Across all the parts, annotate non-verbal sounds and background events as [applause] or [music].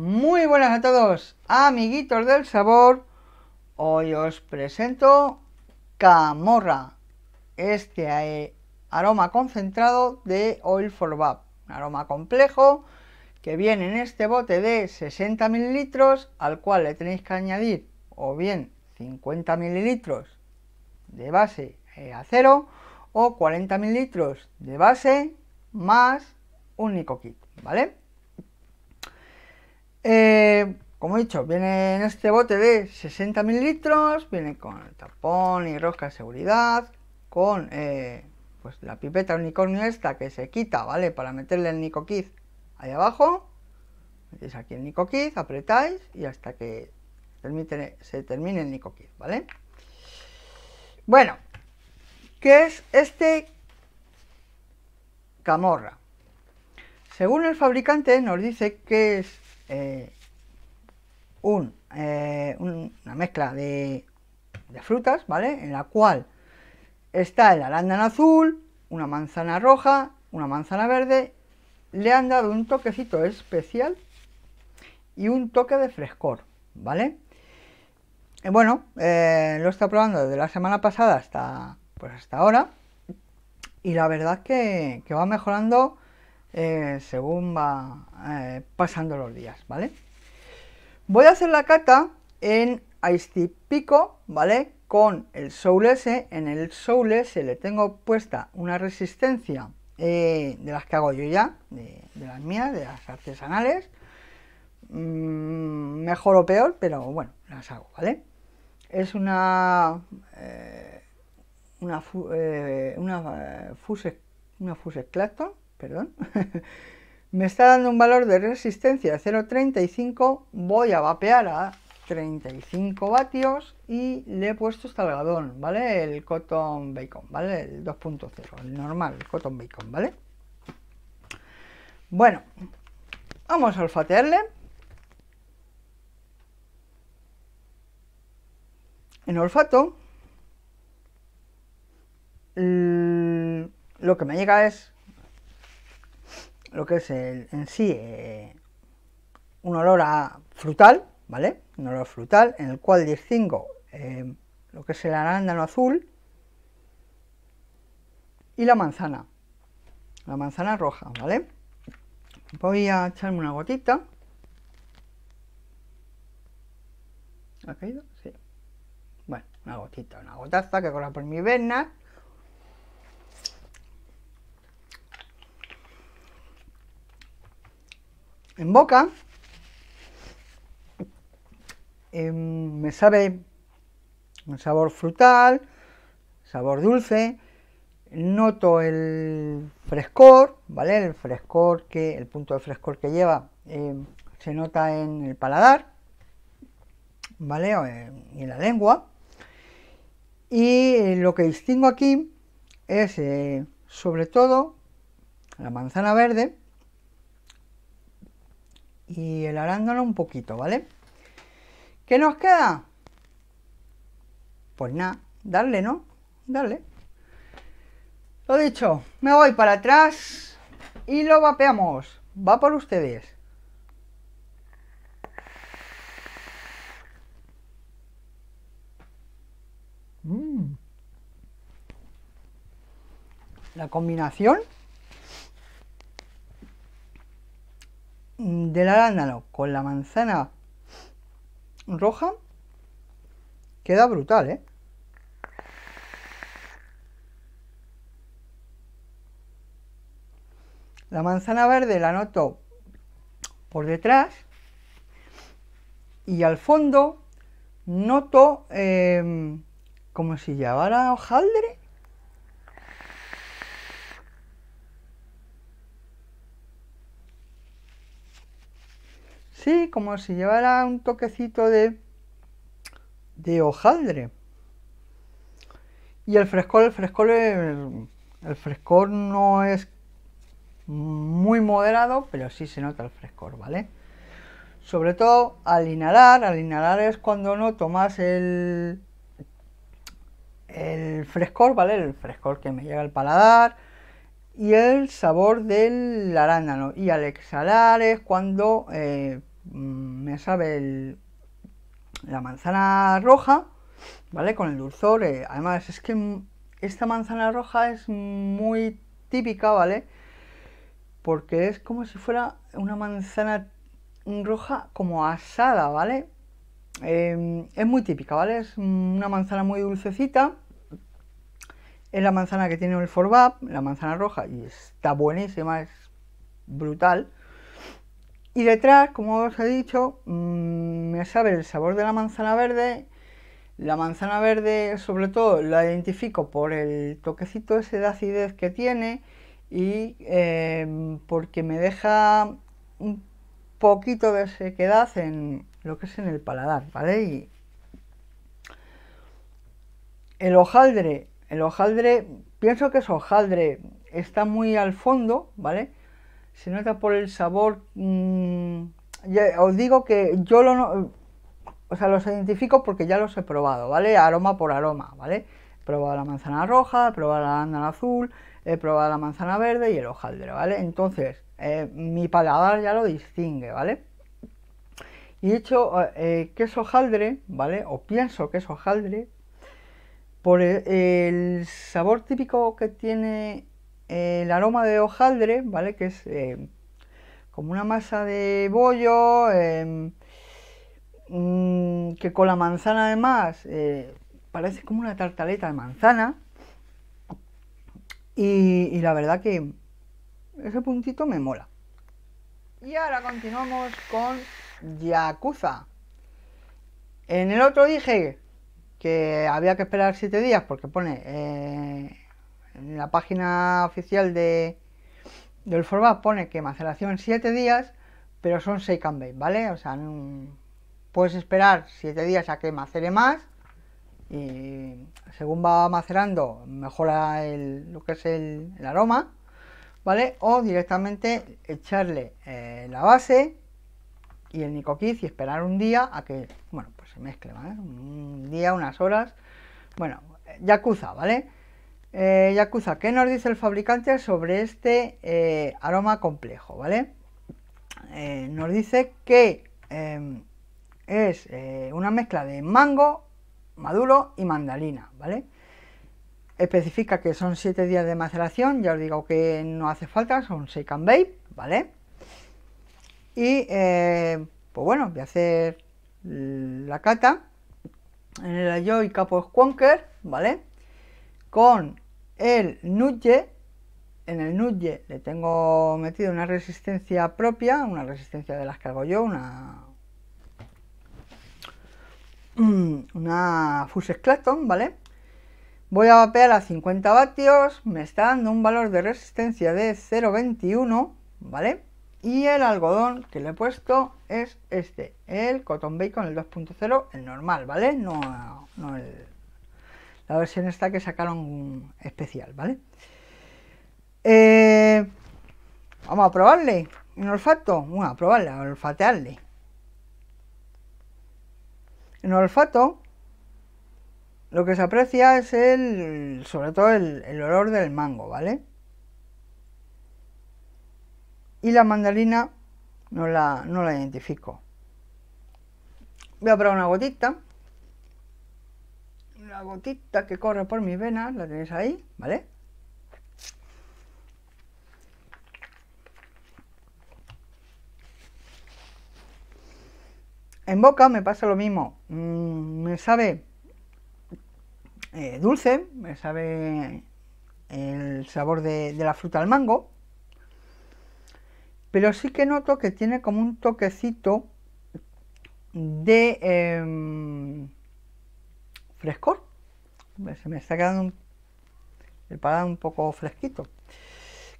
Muy buenas a todos, amiguitos del sabor. Hoy os presento camorra, este eh, aroma concentrado de Oil for Bab, un aroma complejo que viene en este bote de 60 mililitros al cual le tenéis que añadir o bien 50 mililitros de base eh, acero o 40 mililitros de base más un Nico Kit, ¿vale? Eh, como he dicho, viene en este bote de 60 mililitros, viene con el tapón y rosca de seguridad, con eh, pues la pipeta unicornio esta que se quita, ¿vale? Para meterle el nicoquiz ahí abajo, metéis aquí el nicoquiz, apretáis y hasta que se termine el nicoquiz, ¿vale? Bueno, ¿qué es este camorra? Según el fabricante nos dice que es eh, eh, una mezcla de, frutas, ¿vale? En la cual está el arándano azul, una manzana roja, una manzana verde, le han dado un toquecito especial y un toque de frescor, ¿vale? Eh, bueno, lo he estado probando desde la semana pasada hasta, pues hasta ahora y la verdad que va mejorando eh, según va eh, pasando los días, ¿vale? Voy a hacer la cata en Ice Pico, ¿vale? Con el Soul S. En el Soul S le tengo puesta una resistencia eh, de las que hago yo ya, de, las mías, de las artesanales. Mm, mejor o peor, pero bueno, las hago, ¿vale? Es una... una, una, fuse, una fuse perdón, [laughs] me está dando un valor de resistencia de 0,35, voy a vapear a 35 vatios y le he puesto este algodón, ¿vale? El cotton bacon, ¿vale? El 2.0, el normal, el cotton bacon, ¿vale? Bueno, vamos a olfatearle. En olfato, lo que me llega es lo que es el, en sí eh, un olor a frutal, ¿vale? Un olor frutal en el cual distingo eh, lo que es el arándano azul y la manzana, la manzana roja, ¿vale? Voy a echarme una gotita. ¿Ha caído? Sí. Bueno, una gotita, una gotaza que corra por mi verna. en boca. Em, me sabe un sabor frutal, sabor dulce. Noto el frescor, ¿vale? El frescor que, el punto de frescor que lleva em, se nota en el paladar, ¿vale? Y en la lengua. Y eh, lo que distingo aquí es eh, sobre todo la manzana verde, y el arándano un poquito, ¿vale? ¿Qué nos queda? Pues nada, darle, ¿no? Darle. Lo dicho, me voy para atrás y lo vapeamos. Va por ustedes. Mm. La combinación Mm, del arándano con la manzana roja queda brutal, ¿eh? La manzana verde la noto por detrás y al fondo noto em, como si llevara hojaldre Sí, como si llevara un toquecito de, de hojaldre. Y el frescor, el frescor, el, frescor no es muy moderado, pero sí se nota el frescor, ¿vale? Sobre todo al inhalar, al inhalar es cuando no tomas el, el frescor, ¿vale? El frescor que me llega al paladar y el sabor del arándano. Y al exhalar es cuando eh, Mm, me sabe la manzana roja, ¿vale? Con el dulzor. Eh, además, es que esta manzana roja es muy típica, ¿vale? Porque es como si fuera una manzana roja como asada, ¿vale? Em, es muy típica, ¿vale? Es una manzana muy dulcecita. Es la manzana que tiene el forbap, la manzana roja, y está buenísima, es brutal. Y detrás, como os he dicho, mm, me sabe el sabor de la manzana verde. La manzana verde, sobre todo, la identifico por el toquecito ese de acidez que tiene y em, porque me deja un poquito de sequedad en lo que es en el paladar, ¿vale? Y el hojaldre, el hojaldre, pienso que es hojaldre, está muy al fondo, ¿vale? Se nota por el sabor. Mm, os digo que yo lo, o sea, los identifico porque ya los he probado, ¿vale? Aroma por aroma, ¿vale? He probado la manzana roja, he probado la manzana azul, he probado la manzana verde y el hojaldre, ¿vale? Entonces, eh, mi paladar ya lo distingue, ¿vale? Y he hecho eh, eh, queso hojaldre, ¿vale? O pienso queso hojaldre, por el sabor típico que tiene el aroma de hojaldre, ¿vale? Que es eh, como una masa de bollo, em, mm, que con la manzana además eh, parece como una tartaleta de manzana. Y, la verdad que ese puntito me mola. Y ahora continuamos con Yakuza. En el otro dije que había que esperar siete días porque pone eh, en la página oficial de, del format pone que maceración 7 días, pero son 6 and ¿vale? O sea, puedes esperar 7 días a que macere más y según va macerando mejora el, lo que es el, aroma, ¿vale? O directamente echarle eh, la base y el nicoquiz y esperar un día a que, bueno, pues se mezcle, Un día, unas horas, bueno, eh, yakuza, ¿vale? Eh, Yakuza, ¿qué nos dice el fabricante sobre este eh, aroma complejo? ¿Vale? Eh, nos dice que em, es eh, una mezcla de mango, maduro y mandarina, ¿vale? Especifica que son 7 días de maceración, ya os digo que no hace falta, son shake and ¿vale? Y pues bueno, voy a hacer la cata en el Ayoy capo Quonker, ¿vale? con el nudge, en el nudge le tengo metido una resistencia propia, una resistencia de las que hago yo, una, [clears throat] una Fuse ¿vale? Voy a vapear a 50 vatios, me está dando un valor de resistencia de 0,21, ¿vale? Y el algodón que le he puesto es este, el Cotton Bacon, el 2.0, el normal, ¿vale? No, no el la versión esta que sacaron especial, ¿vale? Eh, vamos a probarle en olfato, bueno, a probarle, a olfatearle. En olfato lo que se aprecia es el, sobre todo el, el olor del mango, ¿vale? Y la mandarina no la, no la identifico. Voy a probar una gotita la gotita que corre por mis venas, la tenéis ahí, ¿vale? En boca me pasa lo mismo, mm, me sabe eh, dulce, me sabe el sabor de, la fruta al mango, pero sí que noto que tiene como un toquecito de em, frescor. Se me está quedando el paladar un poco fresquito.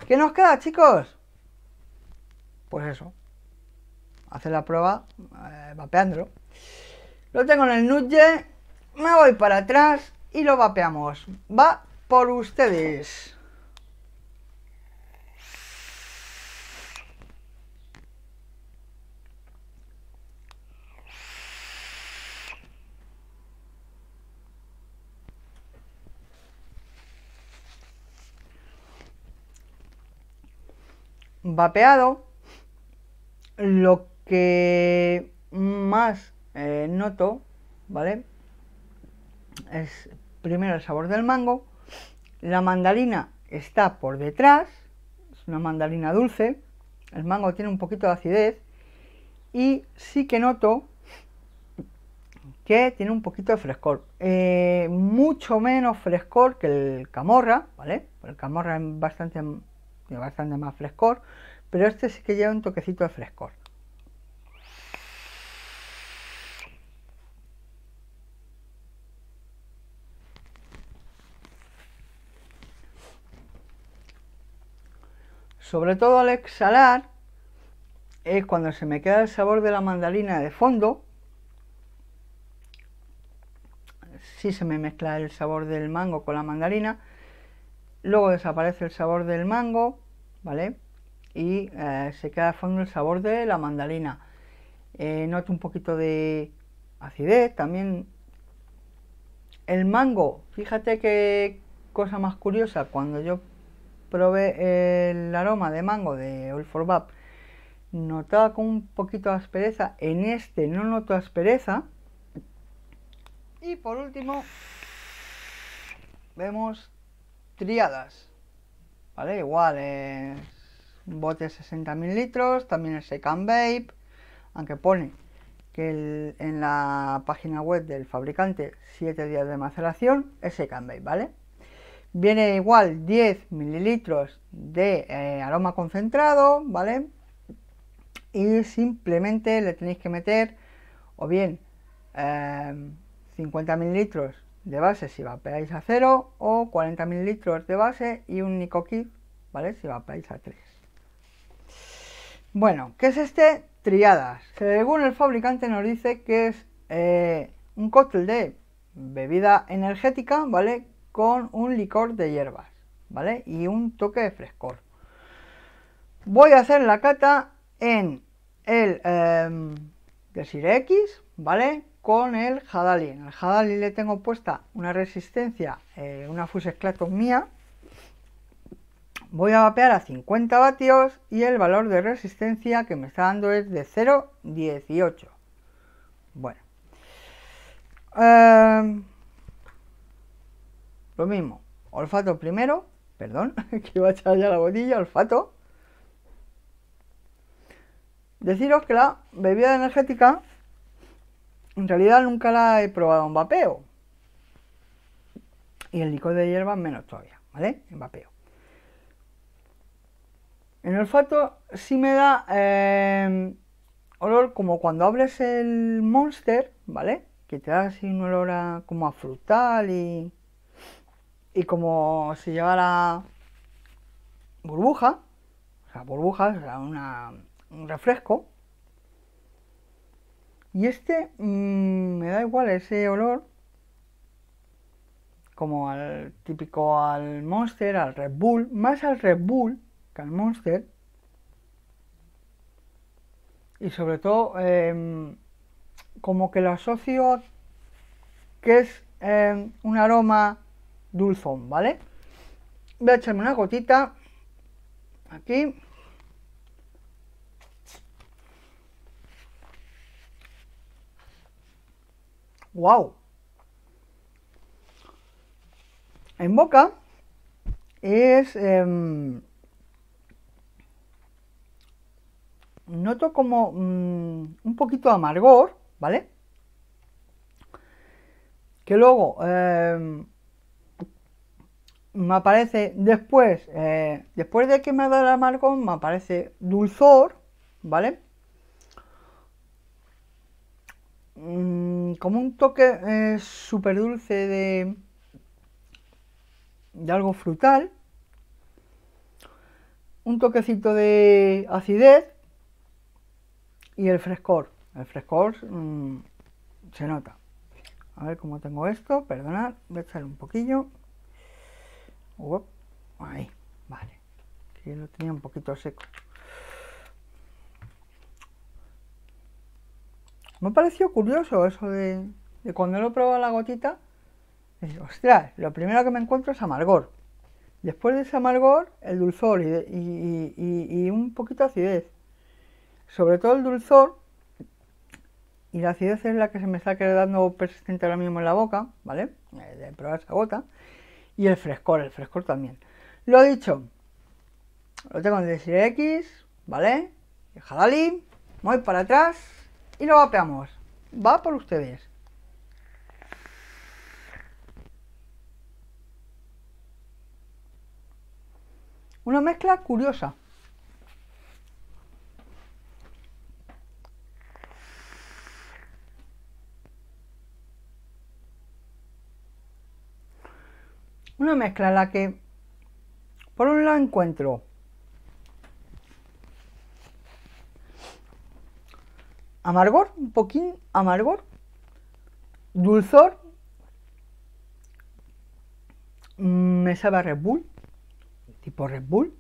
¿Qué nos queda, chicos? Pues eso. Hacer la prueba eh, vapeándolo. Lo tengo en el nudge. Me voy para atrás y lo vapeamos. Va por ustedes. vapeado. Lo que más eh, noto, ¿vale? Es primero el sabor del mango. La mandarina está por detrás, es una mandarina dulce. El mango tiene un poquito de acidez. Y sí que noto que tiene un poquito de frescor. Eh, mucho menos frescor que el camorra, ¿vale? El camorra es bastante de bastante más frescor, pero este sí que lleva un toquecito de frescor. Sobre todo al exhalar es cuando se me queda el sabor de la mandarina de fondo, sí se me mezcla el sabor del mango con la mandarina, luego desaparece el sabor del mango, ¿vale? Y eh, se queda a fondo el sabor de la mandarina. Eh, noto un poquito de acidez también. El mango, fíjate qué cosa más curiosa, cuando yo probé el aroma de mango de All for notaba con un poquito de aspereza, en este no noto aspereza. Y por último, vemos triadas. ¿Vale? Igual es un bote de 60.000 litros, también es Second Vape, aunque pone que en la página web del fabricante 7 días de maceración es Second Vape, ¿vale? Viene igual 10 mililitros de eh, aroma concentrado, ¿vale? Y simplemente le tenéis que meter o bien 50 eh, mililitros de base si vapeáis a 0 o 40 mililitros de base y un Nikokid, ¿vale? Si va a 3. Bueno, ¿qué es este? Triadas. Según el fabricante nos dice que es eh, un cóctel de bebida energética, ¿vale? Con un licor de hierbas, ¿vale? Y un toque de frescor. Voy a hacer la cata en el eh, de X, ¿vale? con el Hadali. En el Hadali le tengo puesta una resistencia, eh, una fuse mía. Voy a vapear a 50 vatios y el valor de resistencia que me está dando es de 0,18. Bueno. Em, lo mismo. Olfato primero. Perdón, [laughs] que iba a echar ya la botilla, Olfato. Deciros que la bebida energética en realidad nunca la he probado en vapeo. Y el licor de hierba menos todavía, ¿vale? En vapeo. En olfato sí me da em, olor como cuando abres el Monster, ¿vale? Que te da así un olor a, como a frutal y, y como si llevara burbuja, o sea, burbuja, o sea, un refresco, y este mm, me da igual ese olor, como al típico al Monster, al Red Bull, más al Red Bull que al Monster. Y sobre todo, em, como que lo asocio que es em, un aroma dulzón, ¿vale? Voy a echarme una gotita aquí. ¡Wow! En boca es... Em, noto como mm, un poquito amargor, ¿vale? Que luego em, me aparece después, eh, después de que me da el amargor, me aparece dulzor, ¿vale? Mm, como un toque eh, súper dulce de, algo frutal, un toquecito de acidez y el frescor. El frescor mm, se nota. A ver cómo tengo esto, perdonad, voy a echar un poquillo. ahí, vale. Que lo tenía un poquito seco. Me pareció curioso eso de, cuando lo probado la gotita. ostras, lo primero que me encuentro es amargor. Después de ese amargor, el dulzor y, un poquito de acidez. Sobre todo el dulzor y la acidez es la que se me está quedando persistente ahora mismo en la boca, ¿vale? Eh, de probar esa gota. Y el frescor, el frescor también. Lo he dicho, lo tengo en X. ¿vale? voy para atrás y lo vapeamos. Va por ustedes. Una mezcla curiosa. Una mezcla en la que por un lado encuentro amargor, un poquín amargor, dulzor, me mm, sabe a Red Bull, tipo Red Bull,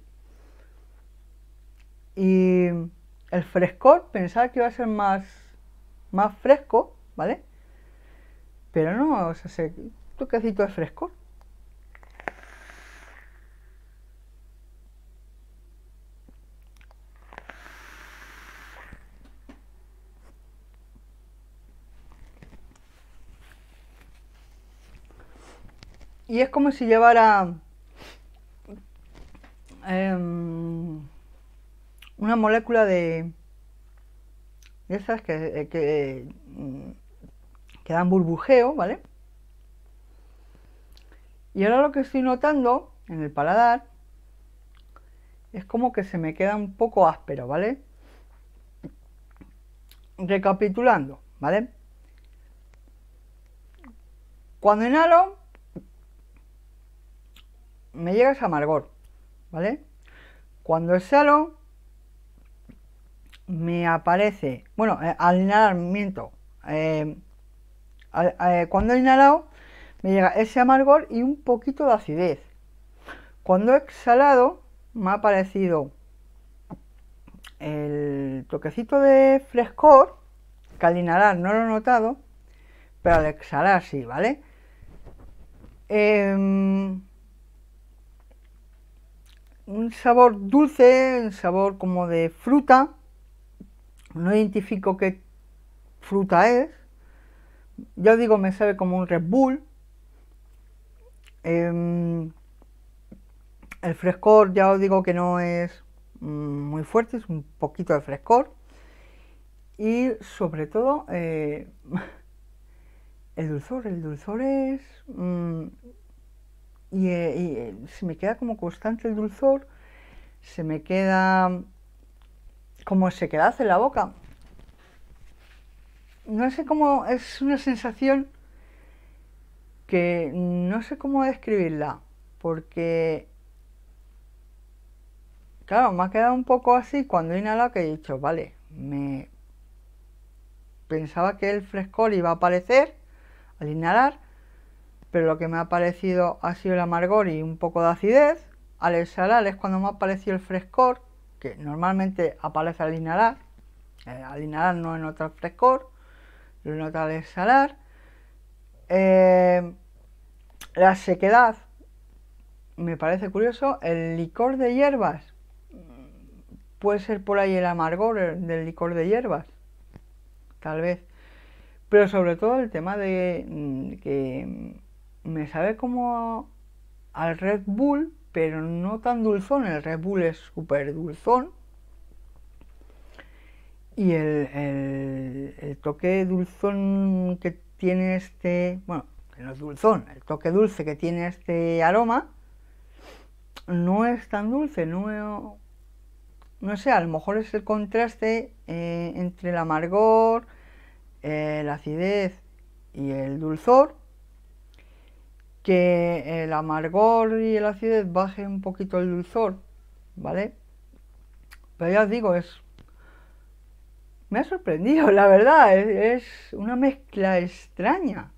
y el frescor, pensaba que iba a ser más, más fresco, ¿vale? Pero no, o sea, ese toquecito de fresco Y es como si llevara em, una molécula de, esas que, eh, que, que dan burbujeo, ¿vale? Y ahora lo que estoy notando en el paladar es como que se me queda un poco áspero, ¿vale? Recapitulando, ¿vale? Cuando inhalo, me llega ese amargor, ¿vale? Cuando exhalo, me aparece, bueno, eh, al inhalar, miento, eh, eh, cuando he inhalado, me llega ese amargor y un poquito de acidez. Cuando he exhalado, me ha aparecido el toquecito de frescor, que al inhalar no lo he notado, pero al exhalar sí, ¿vale? Em, un sabor dulce, un sabor como de fruta. No identifico qué fruta es. Yo digo, me sabe como un Red Bull. Em, el frescor, ya os digo que no es mm, muy fuerte, es un poquito de frescor. Y sobre todo, eh, [laughs] el dulzor, el dulzor es... Mm, y, eh, eh, se me queda como constante el dulzor, se me queda como se queda en la boca. No sé cómo, es una sensación que no sé cómo describirla, porque, claro, me ha quedado un poco así cuando he inhalado que he dicho, vale, me pensaba que el frescor iba a aparecer al inhalar, pero lo que me ha parecido ha sido el amargor y un poco de acidez. Al exhalar es cuando me ha parecido el frescor, que normalmente aparece al inhalar, eh, al inhalar no en nota el frescor, lo nota al exhalar. Eh, la sequedad, me parece curioso, el licor de hierbas, puede ser por ahí el amargor eh, del licor de hierbas, tal vez. Pero sobre todo el tema de mm, que me sabe como al Red Bull, pero no tan dulzón. El Red Bull es súper dulzón. Y el, toque dulzón que tiene este, bueno, no es dulzón, el toque dulce que tiene este aroma, no es tan dulce, no, no sé, a lo mejor es el contraste eh, entre el amargor, eh, la acidez y el dulzor, que el amargor y el acidez baje un poquito el dulzor, ¿vale? Pero ya os digo, es. Me ha sorprendido, [laughs] la verdad, es, una mezcla extraña.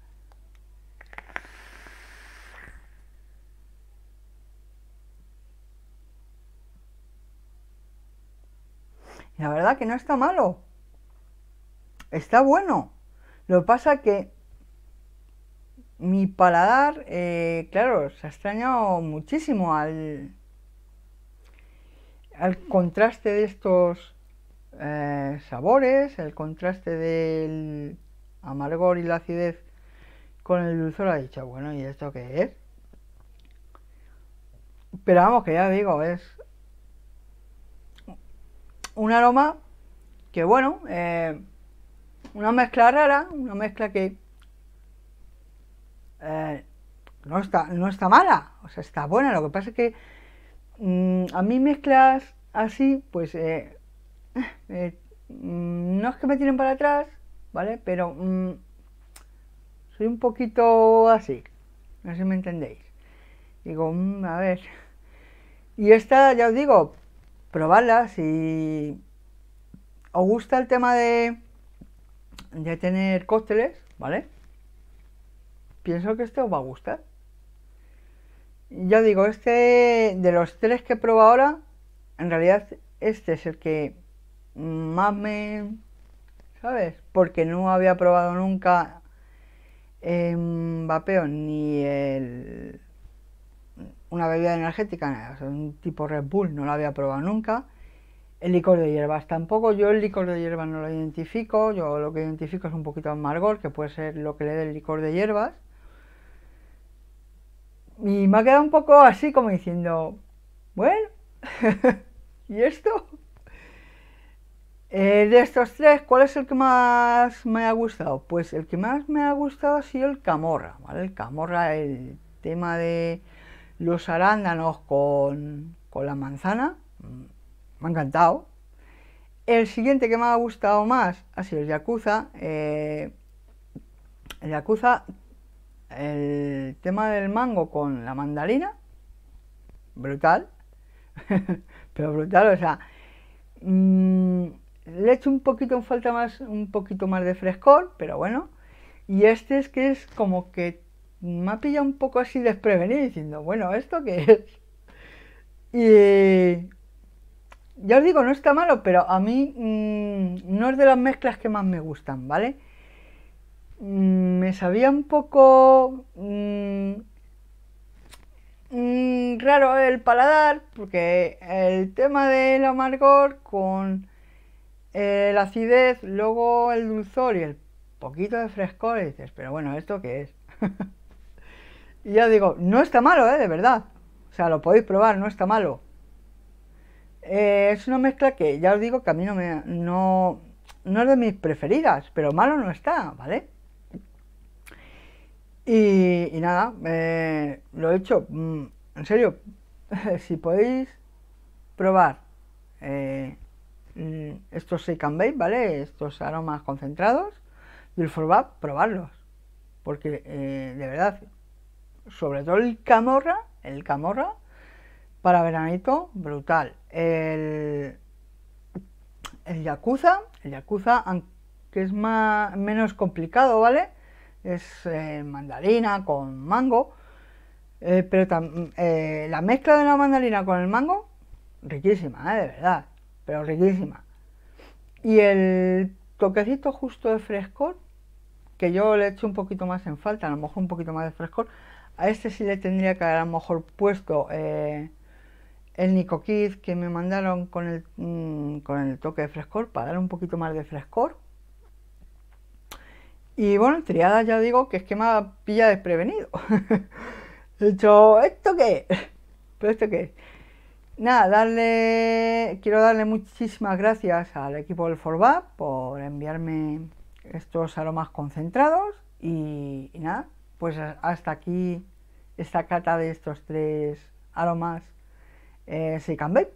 La verdad que no está malo. Está bueno. Lo que pasa que mi paladar, eh, claro, se ha extrañado muchísimo al, al contraste de estos eh, sabores, el contraste del amargor y la acidez con el dulzor, ha dicho, bueno, ¿y esto qué es? Pero vamos, que ya digo, es un aroma que, bueno, eh, una mezcla rara, una mezcla que eh, no, está, no está mala, o sea, está buena. Lo que pasa es que mm, a mí mezclas así, pues eh, eh, no es que me tiren para atrás, ¿vale? Pero mm, soy un poquito así, no sé si me entendéis. Digo, mm, a ver. Y esta, ya os digo, probadla si os gusta el tema de, de tener cócteles, ¿vale? pienso que este os va a gustar. Ya digo, este de los tres que he probado ahora, en realidad este es el que más me... ¿Sabes? Porque no había probado nunca em, vapeo ni el, una bebida energética, un tipo Red Bull, no lo había probado nunca. El licor de hierbas tampoco, yo el licor de hierbas no lo identifico, yo lo que identifico es un poquito amargor, que puede ser lo que le dé el licor de hierbas y me ha quedado un poco así como diciendo, bueno, [laughs] ¿y esto? Eh, de estos tres, ¿cuál es el que más me ha gustado? Pues el que más me ha gustado ha sido el camorra, ¿vale? El camorra, el tema de los arándanos con, con la manzana, mm, me ha encantado. El siguiente que me ha gustado más ha sido el Yakuza. Eh, el Yakuza el tema del mango con la mandarina, brutal, [laughs] pero brutal, o sea, le mm, le echo un poquito en falta más, un poquito más de frescor, pero bueno, y este es que es como que me ha pillado un poco así desprevenido diciendo, bueno, ¿esto que es? Y ya os digo, no está malo, pero a mí mm, no es de las mezclas que más me gustan, ¿vale? Mm, me sabía un poco mm, mm, raro el paladar, porque el tema del amargor con eh, la acidez, luego el dulzor y el poquito de frescor, y dices, pero bueno, ¿esto qué es? [laughs] y ya digo, no está malo, ¿eh? De verdad. O sea, lo podéis probar, no está malo. Eh, es una mezcla que ya os digo que a mí no me... no es de mis preferidas, pero malo no está, ¿vale? Y, nada, lo he hecho. Mm, en serio, [laughs] si podéis probar eh, mm, estos shake and ¿vale? Estos aromas concentrados del Forbab, probarlos. Porque eh, de verdad, sobre todo el camorra, el camorra, para veranito, brutal. El, el Yakuza, el Yakuza, que es más, menos complicado, ¿vale? es eh, mandarina con mango, eh, pero eh, la mezcla de la mandarina con el mango, riquísima, de verdad, pero riquísima. Y el toquecito justo de frescor, que yo le echo un poquito más en falta, a lo mejor un poquito más de frescor, a este sí le tendría que haber a lo mejor puesto el Nico Kid que me mandaron con el, mm, con el toque de frescor, para dar un poquito más de frescor y bueno, en triada ya digo que es que me pilla desprevenido. [laughs] He dicho, ¿esto qué? ¿Pero esto qué? Nada, darle, quiero darle muchísimas gracias al equipo del Forba por enviarme estos aromas concentrados y, nada, pues hasta aquí esta cata de estos tres aromas eh, Se